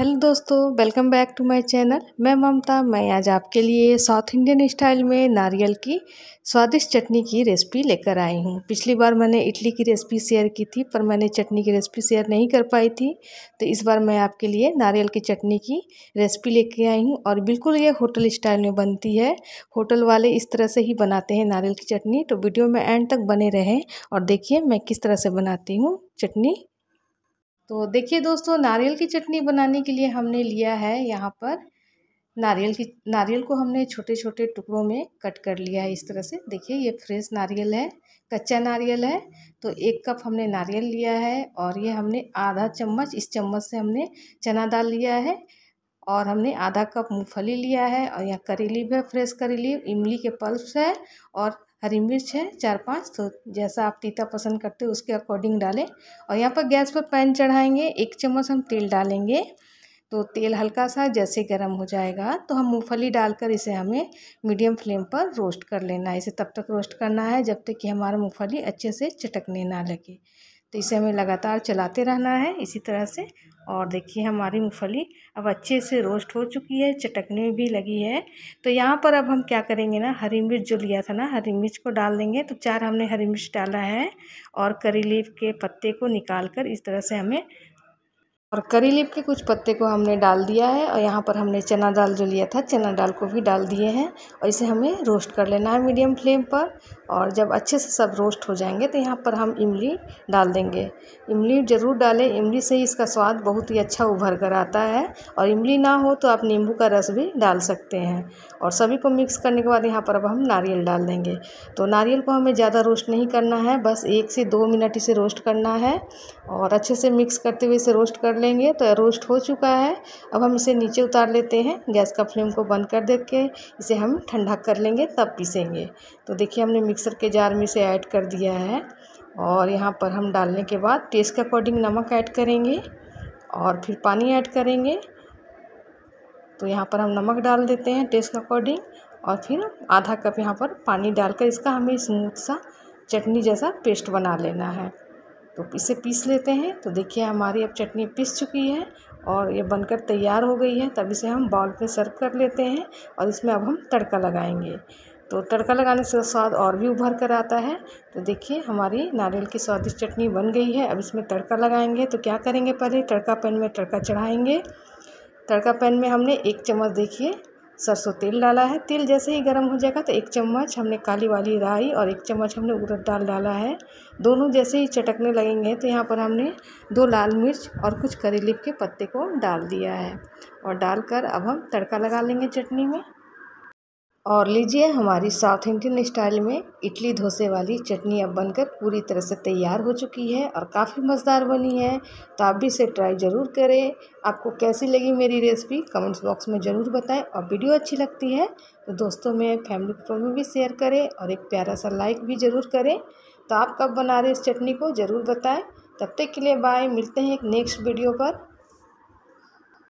hello दोस्तों welcome back to my channel मैं ममता मैं आज आपके लिए साउथ इंडियन स्टाइल में नारियल की स्वादिष्ट चटनी की रेसिपी लेकर आई हूँ पिछली बार मैंने इडली की रेसिपी शेयर की थी पर मैंने चटनी की रेसिपी शेयर नहीं कर पाई थी तो इस बार मैं आपके लिए नारियल की चटनी की रेसिपी ले आई हूँ और बिल्कुल ये होटल स्टाइल में बनती है होटल वाले इस तरह से ही बनाते हैं नारियल की चटनी तो वीडियो में एंड तक बने रहें और देखिए मैं किस तरह से बनाती हूँ चटनी तो देखिए दोस्तों नारियल की चटनी बनाने के लिए हमने लिया है यहाँ पर नारियल की नारियल को हमने छोटे छोटे टुकड़ों में कट कर लिया है इस तरह से देखिए ये फ्रेश नारियल है कच्चा नारियल है तो एक कप हमने नारियल लिया है और ये हमने आधा चम्मच इस चम्मच से हमने चना दाल लिया है और हमने आधा कप मूंगफली लिया है और यहाँ करेली भी है फ्रेश करेली इमली के पल्प है और हरी मिर्च है चार पांच तो जैसा आप तीता पसंद करते हो उसके अकॉर्डिंग डालें और यहाँ पर गैस पर पैन चढ़ाएंगे एक चम्मच हम तेल डालेंगे तो तेल हल्का सा जैसे गर्म हो जाएगा तो हम मूँगफली डालकर इसे हमें मीडियम फ्लेम पर रोस्ट कर लेना है इसे तब तक रोस्ट करना है जब तक कि हमारा मूँगफली अच्छे से चटकने ना लगे तो इसे हमें लगातार चलाते रहना है इसी तरह से और देखिए हमारी मूँगफली अब अच्छे से रोस्ट हो चुकी है चटकने भी लगी है तो यहाँ पर अब हम क्या करेंगे ना हरी मिर्च जो लिया था ना हरी मिर्च को डाल देंगे तो चार हमने हरी मिर्च डाला है और करी लीफ के पत्ते को निकाल कर इस तरह से हमें और करी लीफ के कुछ पत्ते को हमने डाल दिया है और यहाँ पर हमने चना दाल जो लिया था चना दाल को भी डाल दिए हैं और इसे हमें रोस्ट कर लेना है मीडियम फ्लेम पर और जब अच्छे से सब रोस्ट हो जाएंगे तो यहाँ पर हम इमली डाल देंगे इमली ज़रूर डालें इमली से ही इसका स्वाद बहुत ही अच्छा उभर कर आता है और इमली ना हो तो आप नींबू का रस भी डाल सकते हैं और सभी को मिक्स करने के बाद यहाँ पर अब हम नारियल डाल देंगे तो नारियल को हमें ज़्यादा रोस्ट नहीं करना है बस एक से दो मिनट इसे रोस्ट करना है और अच्छे से मिक्स करते हुए इसे रोस्ट कर लेंगे तो रोस्ट हो चुका है अब हम इसे नीचे उतार लेते हैं गैस का फ्लेम को बंद कर देके के इसे हम ठंडा कर लेंगे तब पीसेंगे तो देखिए हमने मिक्सर के जार में इसे ऐड कर दिया है और यहाँ पर हम डालने के बाद टेस्ट के अकॉर्डिंग नमक ऐड करेंगे और फिर पानी ऐड करेंगे तो यहाँ पर हम नमक डाल देते हैं टेस्ट के अकॉर्डिंग और फिर आधा कप यहाँ पर पानी डालकर इसका हमें स्मूथ सा चटनी जैसा पेस्ट बना लेना है तो इसे पीस लेते हैं तो देखिए हमारी अब चटनी पीस चुकी है और ये बनकर तैयार हो गई है तब इसे हम बाउल पे सर्व कर लेते हैं और इसमें अब हम तड़का लगाएंगे तो तड़का लगाने से स्वाद और भी उभर कर आता है तो देखिए हमारी नारियल की स्वादिष्ट चटनी बन गई है अब इसमें तड़का लगाएंगे तो क्या करेंगे पहले तड़का पैन में तड़का चढ़ाएंगे तड़का पैन में हमने एक चम्मच देखिए सरसों तेल डाला है तेल जैसे ही गर्म हो जाएगा तो एक चम्मच हमने काली वाली राई और एक चम्मच हमने उड़द दाल डाला है दोनों जैसे ही चटकने लगेंगे तो यहाँ पर हमने दो लाल मिर्च और कुछ करी के पत्ते को डाल दिया है और डालकर अब हम तड़का लगा लेंगे चटनी में और लीजिए हमारी साउथ इंडियन स्टाइल में इडली डोसे वाली चटनी अब बनकर पूरी तरह से तैयार हो चुकी है और काफ़ी मज़ेदार बनी है तो आप भी इसे ट्राई ज़रूर करें आपको कैसी लगी मेरी रेसिपी कमेंट्स बॉक्स में ज़रूर बताएं और वीडियो अच्छी लगती है तो दोस्तों में फैमिली ग्रुप में भी शेयर करें और एक प्यारा सा लाइक भी ज़रूर करें तो आप कब बना रहे इस चटनी को ज़रूर बताएँ तब तक के लिए बाय मिलते हैं एक नेक्स्ट वीडियो पर